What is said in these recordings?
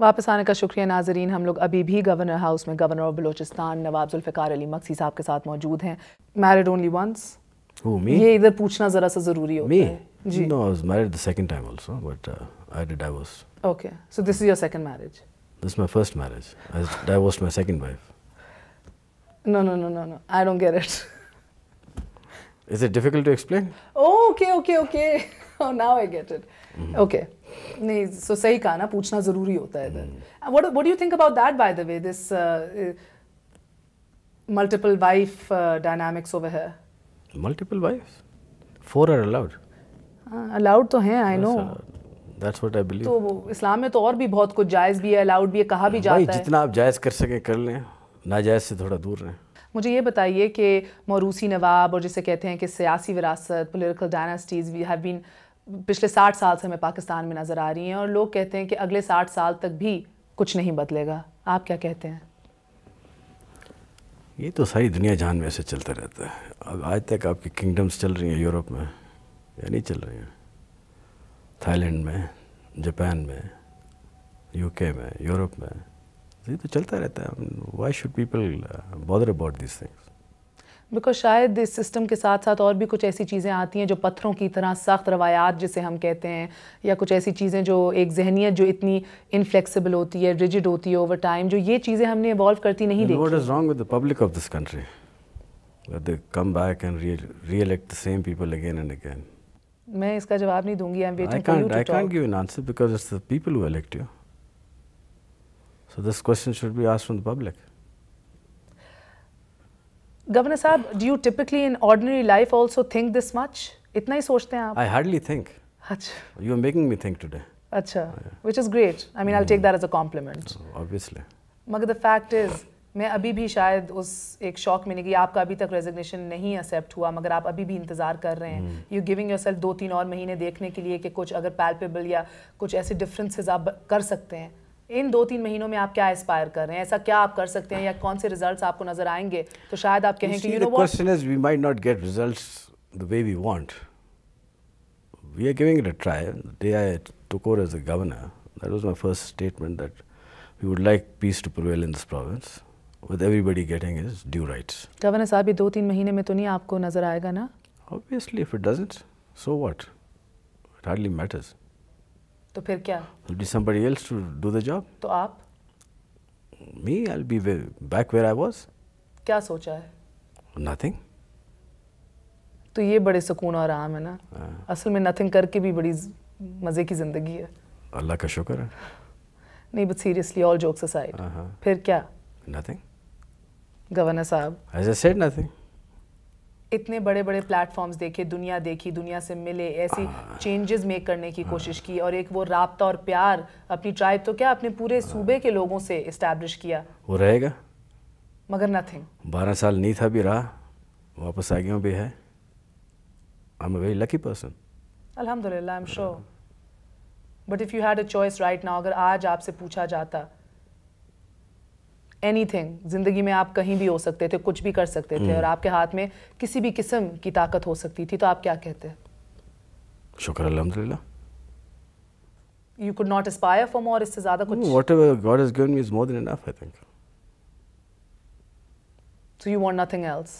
वापस आने का शुक्रिया नाजरीन हम लोग अभी भी गवर्नर हाउस में गवर्नर ऑफ बलोचिस्तान नवाब जुल्फ़िकार अली मक्सी साहब के साथ मौजूद हैं मैरिड ओनली वंस ये इधर पूछना ज़रा सा ज़रूरी होता है जी no I was married the second time also but I did divorce okay so this is your second marriage this my first marriage I divorced my second wife no no no no no I don't get it is it difficult to explain okay okay okay now I get it okay नहीं so सही कहा ना पूछना जरूरी होता है what what do you think about that by the way this multiple wife dynamics over here multiple Multiple four are allowed allowed तो हैं I know that's what I believe तो इस्लाम में तो और भी बहुत कुछ जायज़ भी है अलाउड भी है कहा भी हाँ, जाता है. जितना आप जायज़ कर सके कर लें नाजायज़ से थोड़ा दूर रहें. मुझे ये बताइए कि मौरूसी नवाब और जिसे कहते हैं कि सियासी विरासत political dynasties we have been पिछले साठ साल से हमें पाकिस्तान में नज़र आ रही हैं और लोग कहते हैं कि अगले साठ साल तक भी कुछ नहीं बदलेगा आप क्या कहते हैं ये तो सारी दुनिया जान में ऐसे चलता रहता है अब आज तक आपकी किंगडम्स चल रही हैं यूरोप में या नहीं चल रही हैं थाईलैंड में जापान में यूके में यूरोप में तो ये तो चलता रहता है why should people bother about this things because शायद इस सिस्टम के साथ साथ और भी कुछ ऐसी चीज़ें आती हैं जो पत्थरों की तरह सख्त रवायात जिसे हम कहते हैं या कुछ ऐसी चीज़ें जो एक जहनीत जो इतनी इनफ्लेक्सिबल होती है रिजिड होती है ओवर टाइम जो ये चीज़ें हमने इवॉल्व करती नहीं देखी what is wrong with the public of this country that they come back and re re-elect the same people मैं इसका जवाब नहीं दूंगी I am waiting for you to talk I can't give an answer because it's the people who elect you so this question should be asked from the public governor साहब do you typically in ordinary life also think this much इतना ही सोचते हैं आप I hardly think अच्छा you are making me think today अच्छा which is great I mean I take that as a compliment obviously मगर the fact is मैं अभी भी शायद उस एक शौक में नहीं कि आपका अभी तक रेजिग्नेशन नहीं एक्सेप्ट हुआ मगर आप अभी भी इंतजार कर रहे हैं यू गिविंग योर दो तीन और महीने देखने के लिए कि कुछ अगर पैलपेबल या कुछ ऐसे डिफरेंसेस आप कर सकते हैं इन दो तीन महीनों में आप क्या एस्पायर कर रहे हैं ऐसा क्या आप कर सकते हैं या कौन से रिजल्ट्स आपको नजर आएंगे तो शायद आप कहें question is we might not get results the way we want we are giving it as a governor that was my first statement that we would like peace to prevail in this province with everybody getting his due rights governor साहब ये दो तीन महीने में तो नहीं आपको नजर आएगा ना obviously if it doesn't so what it hardly matters तो फिर क्या Did somebody else to do the job? तो आप Me, I'll be way- back where I was. क्या सोचा है Nothing. तो ये बड़े सुकून और आराम है ना आ, हाँ। असल में नथिंग करके भी बड़ी मज़े की ज़िंदगी है अल्लाह का शुक्र है नहीं बट सीरियसली ऑल जोक्स फिर क्या नथिंग गवर्नर साहब As I said, nothing. इतने बड़े बड़े प्लेटफॉर्म्स देखे दुनिया देखी दुनिया से मिले ऐसी चेंजेस मेक करने की कोशिश की और एक वो रबता और प्यार अपनी ट्राइब तो क्या अपने पूरे सूबे के लोगों से इस्टेब्लिश किया वो रहेगा मगर नथिंग बारह साल नहीं था भी रहा वापस आ गया भी है I am very lucky person अलहमदिल्ला I am sure but if you had a choice right now अगर आज आपसे पूछा जाता एनीथिंग ज़िंदगी में आप कहीं भी हो सकते थे कुछ भी कर सकते थे हम्म। और आपके हाथ में किसी भी किस्म की ताकत हो सकती थी तो आप क्या कहते शुक्र अलहमदिल्ला you could not aspire for more इससे ज़्यादा कुछ whatever God has given me is more than enough I think so you want nothing else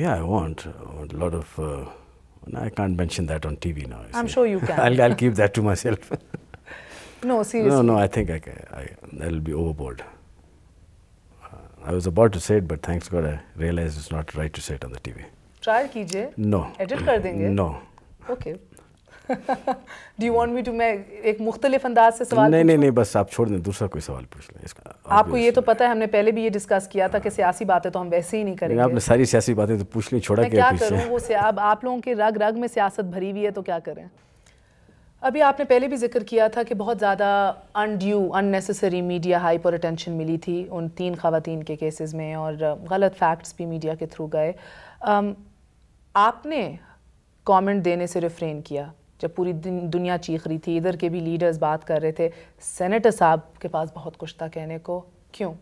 Yeah, I want, I uh, want a lot of. Uh, I can't mention that on TV now. I'm sure you can. I'll, I'll keep that to myself. no, seriously. No, no, I think I, can, I, I'll be overboard. I was about to say it, but thanks God, I realized it's not right to say it on the TV. Try it. No. Edit कर देंगे. No. Okay. Do you want me to मैं एक मुख्तलिफ अंदाज से सवाल नहीं नहीं नहीं बस आप छोड़ दें दूसरा कोई सवाल पूछ लें इसका आपको ये तो पता है हमने पहले भी ये डिस्कस किया था कि हाँ। सियासी बातें तो हम वैसे ही नहीं करेंगे आपने सारी सियासी बातें तो पूछ ली छोड़ा क्या करूँ वो आप आप लोगों के रग रग में सियासत भरी हुई है तो क्या करें अभी आपने पहले भी जिक्र किया था कि बहुत ज़्यादा अनड्यू अननेसेसरी मीडिया और अटेंशन मिली थी उन तीन खातन के केसेस में और uh, गलत फैक्ट्स भी मीडिया के थ्रू गए um, आपने कमेंट देने से रिफ्रेन किया जब पूरी दुनिया चीख रही थी इधर के भी लीडर्स बात कर रहे थे सेनेटर साहब के पास बहुत कुछ था कहने को क्यों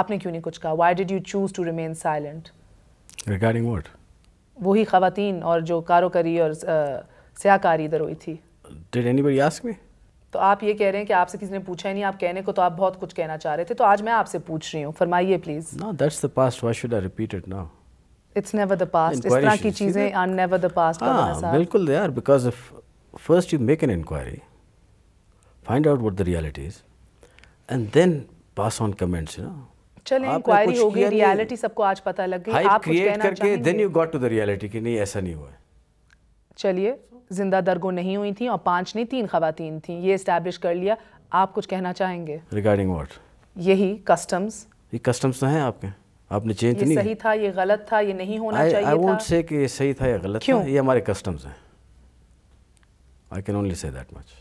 आपने क्यों नहीं कुछ कहा why did you choose to remain silent regarding वही खातन और जो कारोकारी और uh, इधर हुई थी Did anybody ask me? तो आप ये कह रहे हैं कि आपसे किसी ने पूछा ही नहीं आप कहने को तो आप बहुत कुछ कहना चाह रहे थे तो आज मैं आपसे पूछ रही हूँ फरमाइए प्लीज इस तरह की चीज़ें आर नेवर द पास्ट बिल्कुल they are because first you make an inquiry find out inquiry हो गई रियलिटी सबको आज पता लग गई आप कुछ कहना then you got to the reality कि नहीं ऐसा नहीं हुआ चलिए जिंदा दरगो नहीं हुई थी और पांच नहीं तीन खातन थी ये इस्टेब्लिश कर लिया आप कुछ कहना चाहेंगे रिगार्डिंग वॉट यही कस्टम्स ये कस्टम्स तो हैं आपके आपने चेंज तो नहीं सही था ये गलत था ये नहीं होना I, चाहिए I won't say कि ये सही था या गलत क्यों? था ये हमारे कस्टम्स हैं I can only say that much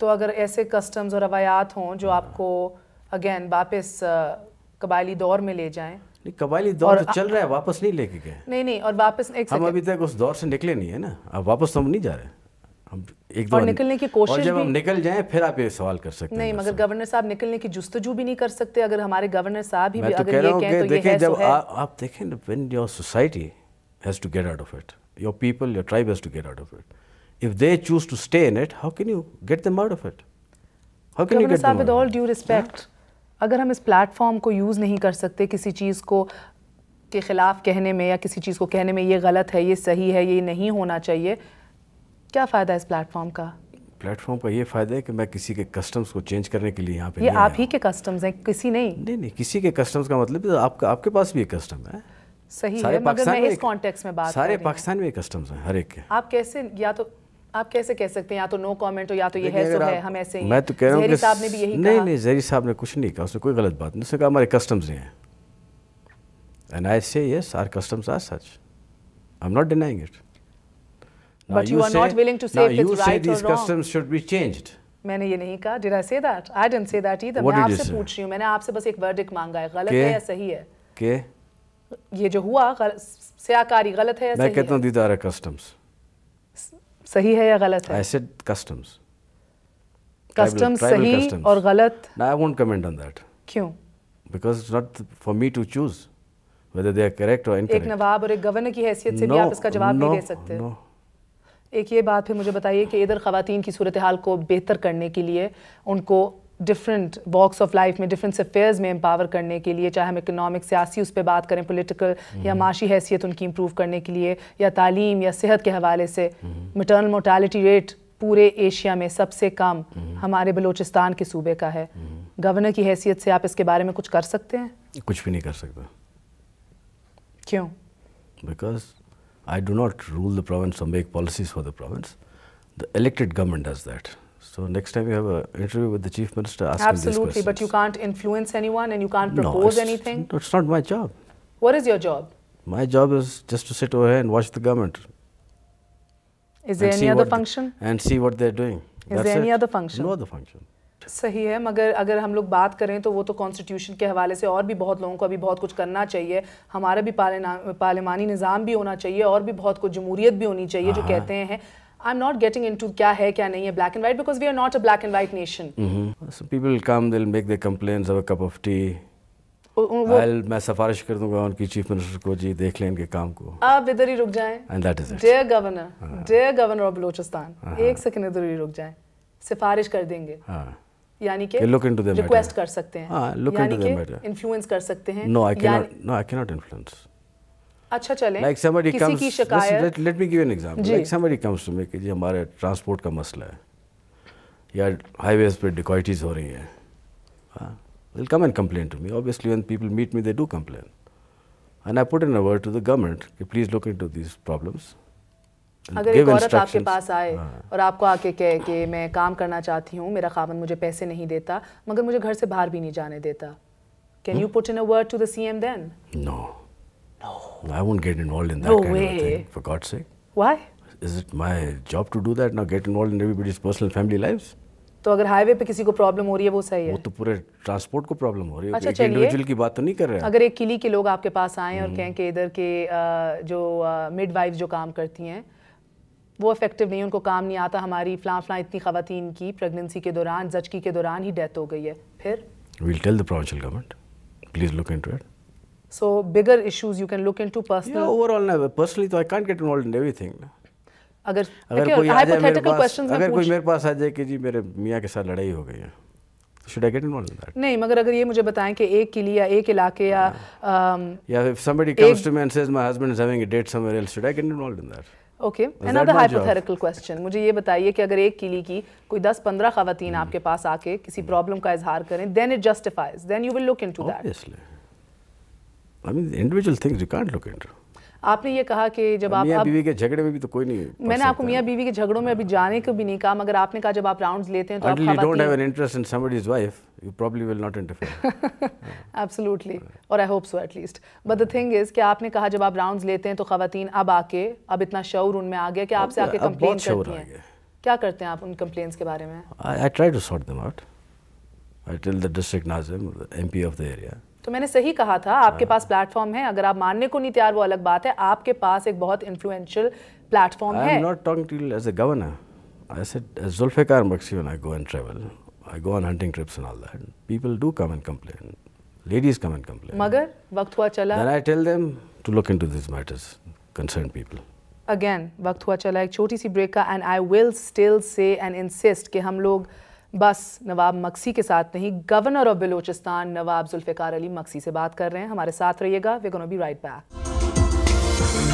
तो अगर ऐसे कस्टम्स और रवायात हों जो हाँ। आपको अगेन वापस कबायली दौर में ले जाएं नहीं कबायली दौर तो चल रहा है वापस नहीं लेके गए नहीं नहीं और वापस एक हम अभी तक उस दौर से निकले नहीं है ना अब वापस तो हम नहीं जा रहे हम एक और निकलने की कोशिश और जब हम निकल जाए फिर आप ये सवाल कर सकते नहीं मगर गवर्नर साहब निकलने की जुस्तजू भी नहीं कर सकते अगर हमारे गवर्नर साहब ही तो कह रहा हूँ तो देखें जब आप देखें when your society has to get out of it your people your tribe has to get out of it if they choose to stay in it how can you get them out of it how can you get with all due respect अगर हम इस platform को use नहीं कर सकते किसी चीज़ को के ख़िलाफ़ कहने में या किसी चीज़ को कहने में ये गलत है ये सही है ये नहीं होना चाहिए क्या फ़ायदा है इस प्लेटफॉर्म का प्लेटफॉर्म का ये फ़ायदा है कि मैं किसी के कस्टम्स को चेंज करने के लिए यहाँ पे ये आप ही के कस्टम्स हैं किसी नहीं नहीं नहीं किसी के कस्टम्स का मतलब तो आपका आपके पास भी एक कस्टम है सही है मगर मैं इस कॉन्टेक्स्ट में बात सारे पाकिस्तान में कस्टम्स हैं हर एक के आप कैसे या तो आप कैसे कह सकते हैं या तो नो कमेंट हो या तो ये है सो है हम ऐसे ही मैं तो कह रहा हूँ साहब ने भी यही नहीं नहीं जहरी साहब ने कुछ नहीं कहा उसने कोई गलत बात नहीं उसने कहा हमारे कस्टम्स नहीं हैं and I say yes our customs are such I am not denying it but you are not willing to say you say these customs should be changed मैंने ये नहीं कहा did I say that I didn't say that either मैं आपसे पूछ रही हूं मैंने आपसे बस एक वर्डिक मांगा है गलत है या सही है के ये जो हुआ गल, गलत है या सही है मैं कहता हूं दीदार है कस्टम्स सही है या गलत है आई सेड कस्टम्स कस्टम्स सही customs. और गलत I won't comment on that क्यों because it's not for me to choose whether they are correct or incorrect. एक नवाब और एक गवर्नर की हैसियत से no, भी आप इसका जवाब no, नहीं दे सकते no. एक ये बात फिर मुझे बताइए कि इधर ख़वातीन की सूरत हाल को बेहतर करने के लिए उनको डिफरेंट वॉक्स ऑफ लाइफ में डिफरेंट अफेयर्स में एम्पावर करने के लिए चाहे हम इकनॉमिक सियासी उस पर बात करें पोलिटिकल या हम्म। माशी हैसियत उनकी इम्प्रूव करने के लिए या तालीम या सेहत के हवाले से मटर्नल मोटालिटी रेट पूरे एशिया में सबसे कम हम्म। हमारे बलूचिस्तान के सूबे का है हम्म। गवर्नर की हैसियत से आप इसके बारे में कुछ कर सकते हैं कुछ भी नहीं कर सकता क्यों because I do not rule the province make policies for the province the elected government does that So next time you have an interview with the chief minister, ask Absolutely, him Absolutely, but you can't influence anyone and you can't propose no, anything. No, it's not my job. What is your job? My job is just to sit over here and watch the government. Is there any other function? And see what they're doing. Is That's there any it. other function? No other function. सही है मगर अगर हम लोग बात करें तो वो तो कॉन्स्टिट्यूशन के हवाले से और भी बहुत लोगों को अभी बहुत कुछ करना चाहिए हमारा भी पार्लिमानी निज़ाम भी होना चाहिए और भी बहुत कुछ जमूरीत भी होनी चाहिए जो कहते हैं I am not getting into क्या है क्या नहीं है black and white because we are not a black and white nation so people come they make the complain a cup of tea मैं सिफारिश कर दूंगा उनकी चीफ मिनिस्टर को जी देख लें इनके काम को आप इधर ही रुक जाएं and that is dear governor dear governor of Balochistan एक सेकंड इधर ही रुक जाएं सिफारिश कर देंगे हाँ। यानी कि लुक इनटू देम रिक्वेस्ट कर सकते हैं लुक इनटू मैटर इन्फ्लुएंस कर सकते हैं no I can not no I can not influence हमारे ट्रांसपोर्ट का मसला है या हाईवे पे डिकॉइटीज हो रही हैं will come and complain to me obviously when people meet me they do complain and I put in word to the government कि please look into this problems अगर एक औरत आपके पास आए हाँ। और आपको आके कहे कि मैं काम करना चाहती हूँ मेरा खामन मुझे पैसे नहीं देता मगर मुझे घर से बाहर भी नहीं जाने देता can you put in a word to the CM then no I won't get involved in that no kind way. of thing, for God's sake. Why? Is it my job to do that? Now get involved in everybody's personal family lives? तो अगर highway पे किसी को problem हो रही है वो सही है वो तो पूरे ट्रांसपोर्ट को प्रॉब्लम हो रही है अच्छा तो एक इंडिविजुअल की बात तो नहीं कर रहे हैं अगर एक किली के लोग आपके पास आए और हम्म। कहें कि इधर के जो मिडवाइफ जो काम करती हैं वो इफेक्टिव नहीं उनको काम नहीं आता हमारी फ्लां फ्लां इतनी ख़वान की प्रेगनेंसी के दौरान जचकी के दौरान ही डेथ हो गई है फिर will tell the provincial government please look into it So bigger issues you can look into personal. Yeah, overall ना personally तो I can't get involved in everything. अगर अगर कोई आ जाए मेरे पास अगर कोई मेरे पास आ जाए कि जी मेरे मियाँ के साथ लड़ाई हो गई है Should I get involved in that? नहीं मगर अगर ये मुझे बताएं कि एक किली या एक इलाके या या if somebody comes to me and says my husband is having a date somewhere else should I get involved in that? Okay another hypothetical question मुझे ये बताइए कि अगर एक किली की कोई 10-15 खातन आपके पास आके किसी प्रॉब्लम का इजहार करें then it justifies then you will look into that I mean individual things you can't look into आपने ये कहा कि जब आप मियां बीवी के झगड़े में भी तो कोई नहीं मैंने आपको मियां बीवी के झगड़ों में अभी जाने को भी नहीं कहा मगर आपने कहा जब आप राउंड्स लेते हैं तो आप you don't have an interest in somebody's wife you probably will not interfere absolutely और I hope so at least but the thing is कि आपने कहा जब आप राउंड्स लेते हैं तो खवातीन अब आके अब इतना शौर उनमें आ गया कि आपसे आके कंप्लेन करती हैं क्या करते हैं आप उन कंप्लेंट्स के बारे में I try to sort them out I tell the district nazim MP of the area तो मैंने सही कहा था आपके हाँ। पास प्लेटफॉर्म है अगर आप मानने को नहीं तैयार वो अलग बात है आपके पास एक बहुत इन्फ्लुएंशियल प्लेटफॉर्म है not talking to as a governor I said Zulfiqar Bakhshi when I go and travel I go on hunting trips and all that people do come and complain ladies come and complain मगर वक्त हुआ चला. Then I tell them to look into this matters concern people again वक्त हुआ चला एक छोटी सी ब्रेक का and I will still say and insist कि हम लोग बस नवाब मक्सी के साथ नहीं गवर्नर ऑफ बलोचिस्तान नवाब जुल्फ़िकार अली मक्सी से बात कर रहे हैं हमारे साथ रहिएगा वे गोनो बी राइट बैक